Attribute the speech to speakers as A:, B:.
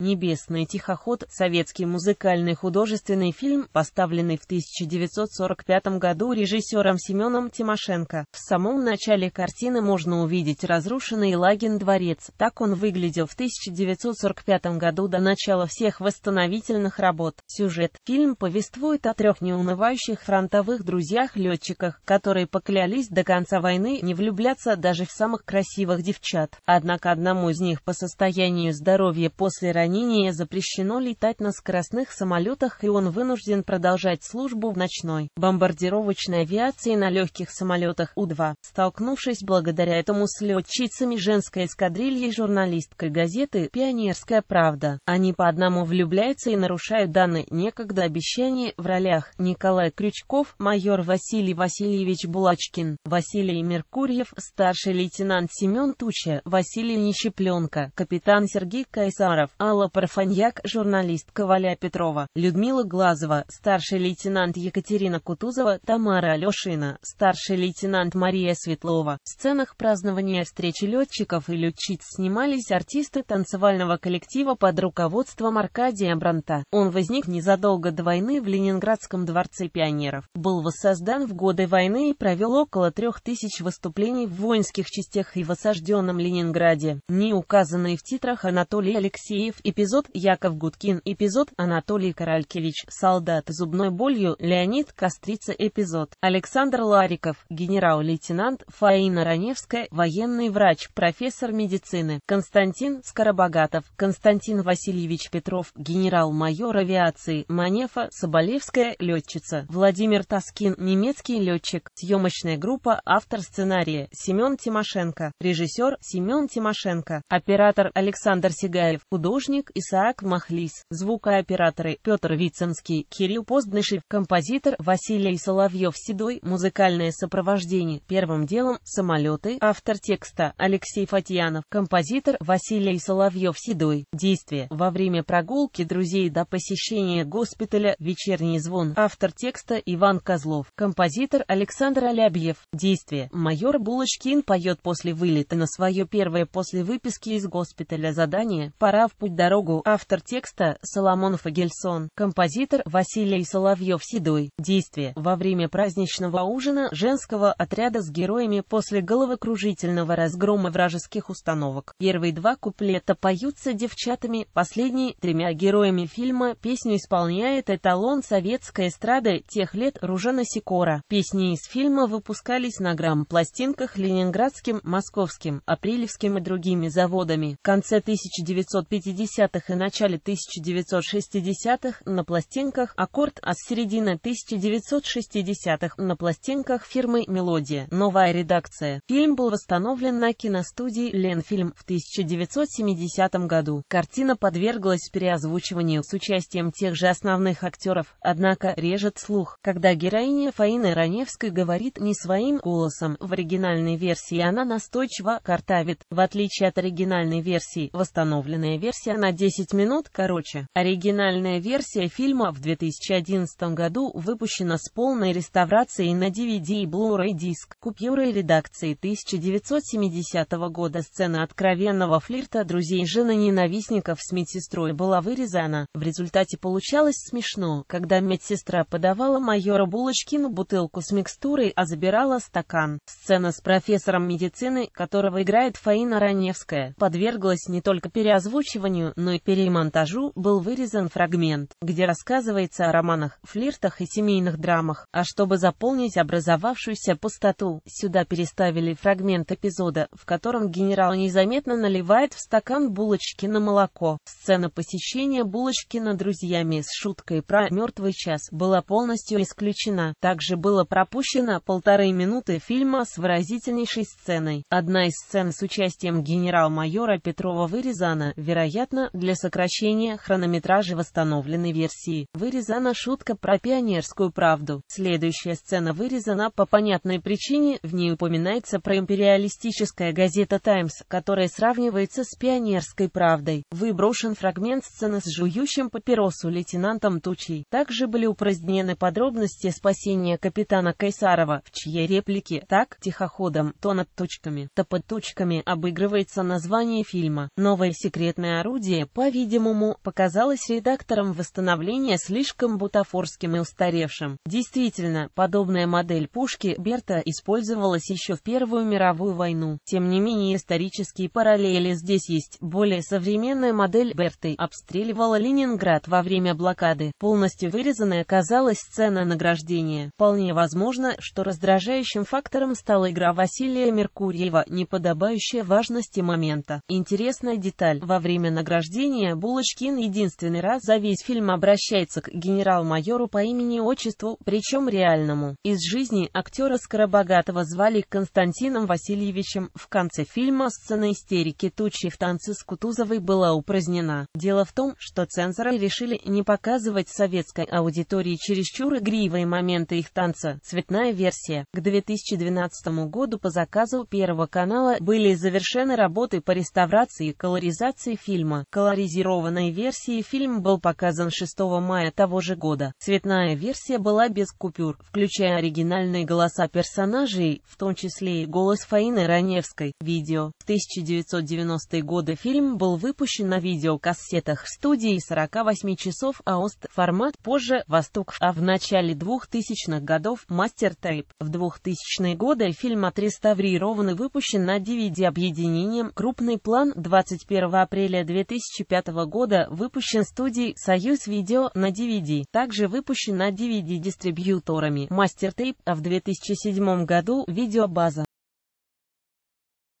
A: «Небесный тихоход» — советский музыкальный художественный фильм, поставленный в 1945 году режиссером Семеном Тимошенко. В самом начале картины можно увидеть разрушенный Лагин дворец. Так он выглядел в 1945 году до начала всех восстановительных работ. Сюжет. Фильм повествует о трех неунывающих фронтовых друзьях-летчиках, которые поклялись до конца войны не влюбляться даже в самых красивых девчат. Однако одному из них по состоянию здоровья после ранения здравоохранения запрещено летать на скоростных самолетах и он вынужден продолжать службу в ночной бомбардировочной авиации на легких самолетах У-2. Столкнувшись благодаря этому с летчицами женской эскадрильи журналисткой газеты «Пионерская правда», они по одному влюбляются и нарушают данные некогда обещания в ролях Николай Крючков, майор Василий Васильевич Булачкин, Василий Меркурьев, старший лейтенант Семен Туча, Василий Нещепленко, капитан Сергей Кайсаров, Алла Людмила Парфаньяк, журналистка Валя Петрова, Людмила Глазова, старший лейтенант Екатерина Кутузова, Тамара Алешина, старший лейтенант Мария Светлова. В сценах празднования встречи летчиков и летчиц снимались артисты танцевального коллектива под руководством Аркадия Бранта. Он возник незадолго до войны в Ленинградском дворце пионеров, был воссоздан в годы войны и провел около трех тысяч выступлений в воинских частях и в осажденном Ленинграде, не указанные в титрах Анатолий Алексеев и эпизод Яков Гудкин, эпизод Анатолий Королькевич, солдат зубной болью, Леонид Кострица, эпизод Александр Лариков, генерал-лейтенант Фаина Раневская, военный врач, профессор медицины, Константин Скоробогатов, Константин Васильевич Петров, генерал-майор авиации, Манефа Соболевская, летчица, Владимир Таскин. немецкий летчик, съемочная группа, автор сценария Семен Тимошенко, режиссер Семен Тимошенко, оператор Александр Сигаев, художник Художник Исаак Махлис, звукооператоры Петр Вицинский, Кирилл Позднышев, композитор Василий Соловьев-Седой, музыкальное сопровождение, первым делом, самолеты, автор текста Алексей Фатьянов, композитор Василий Соловьев-Седой, действие, во время прогулки друзей до посещения госпиталя, вечерний звон, автор текста Иван Козлов, композитор Александр Алябьев, действие, майор Булочкин поет после вылета на свое первое после выписки из госпиталя задание, пора в путь дорогу. Автор текста Соломон Фагельсон, композитор Василий Соловьев-Седой. Действие во время праздничного ужина женского отряда с героями после головокружительного разгрома вражеских установок. Первые два куплета поются девчатами, последние тремя героями фильма. Песню исполняет эталон советской эстрады тех лет Ружана Сикора. Песни из фильма выпускались на грамм-пластинках ленинградским, московским, апрелевским и другими заводами. В конце 1950 70-х и начале 1960-х на пластинках «Аккорд», а с середины 1960-х на пластинках фирмы «Мелодия». Новая редакция. Фильм был восстановлен на киностудии «Ленфильм» в 1970 году. Картина подверглась переозвучиванию с участием тех же основных актеров, однако режет слух, когда героиня Фаины Раневской говорит не своим голосом. В оригинальной версии она настойчиво картавит. В отличие от оригинальной версии, восстановленная версия на 10 минут короче. Оригинальная версия фильма в 2011 году выпущена с полной реставрацией на DVD и Blu-ray диск. Купюры редакции 1970 года сцена откровенного флирта друзей жены ненавистников с медсестрой была вырезана. В результате получалось смешно, когда медсестра подавала майора Булочкину бутылку с микстурой, а забирала стакан. Сцена с профессором медицины, которого играет Фаина Раневская, подверглась не только переозвучиванию, но и перемонтажу был вырезан фрагмент, где рассказывается о романах, флиртах и семейных драмах, а чтобы заполнить образовавшуюся пустоту, сюда переставили фрагмент эпизода, в котором генерал незаметно наливает в стакан булочки на молоко. Сцена посещения булочки на друзьями с шуткой про «Мертвый час» была полностью исключена. Также было пропущено полторы минуты фильма с выразительнейшей сценой. Одна из сцен с участием генерал-майора Петрова вырезана, вероятно, сделано для сокращения хронометража восстановленной версии. Вырезана шутка про пионерскую правду. Следующая сцена вырезана по понятной причине, в ней упоминается про империалистическая газета «Таймс», которая сравнивается с пионерской правдой. Выброшен фрагмент сцены с жующим папиросу лейтенантом Тучей. Также были упразднены подробности спасения капитана Кайсарова, в чьей реплике «Так, тихоходом, то над точками, то под точками» обыгрывается название фильма. Новое секретное орудие идея, по-видимому, показалась редакторам восстановления слишком бутафорским и устаревшим. Действительно, подобная модель пушки Берта использовалась еще в Первую мировую войну. Тем не менее, исторические параллели здесь есть. Более современная модель Берты обстреливала Ленинград во время блокады. Полностью вырезанная оказалась сцена награждения. Вполне возможно, что раздражающим фактором стала игра Василия Меркурьева, неподобающая важности момента. Интересная деталь. Во время награждения рождения Булочкин единственный раз за весь фильм обращается к генерал-майору по имени-отчеству, причем реальному. Из жизни актера Скоробогатого звали Константином Васильевичем. В конце фильма сцена истерики тучи в танце с Кутузовой была упразднена. Дело в том, что цензоры решили не показывать советской аудитории чересчур игривые моменты их танца. Цветная версия. К 2012 году по заказу Первого канала были завершены работы по реставрации и колоризации фильма. Колоризированной версии фильм был показан 6 мая того же года. Цветная версия была без купюр, включая оригинальные голоса персонажей, в том числе и голос Фаины Раневской. Видео. В 1990-е годы фильм был выпущен на видеокассетах студии 48 часов АОСТ. Формат позже «Восток», а в начале 2000-х годов «Мастер Тейп». В 2000-е годы фильм отреставрирован и выпущен на DVD-объединением «Крупный план» 21 апреля 2000 2005 года выпущен студией «Союз Видео» на DVD, также выпущен на DVD-дистрибьюторами «Мастер Тейп», а в 2007 году «Видеобаза».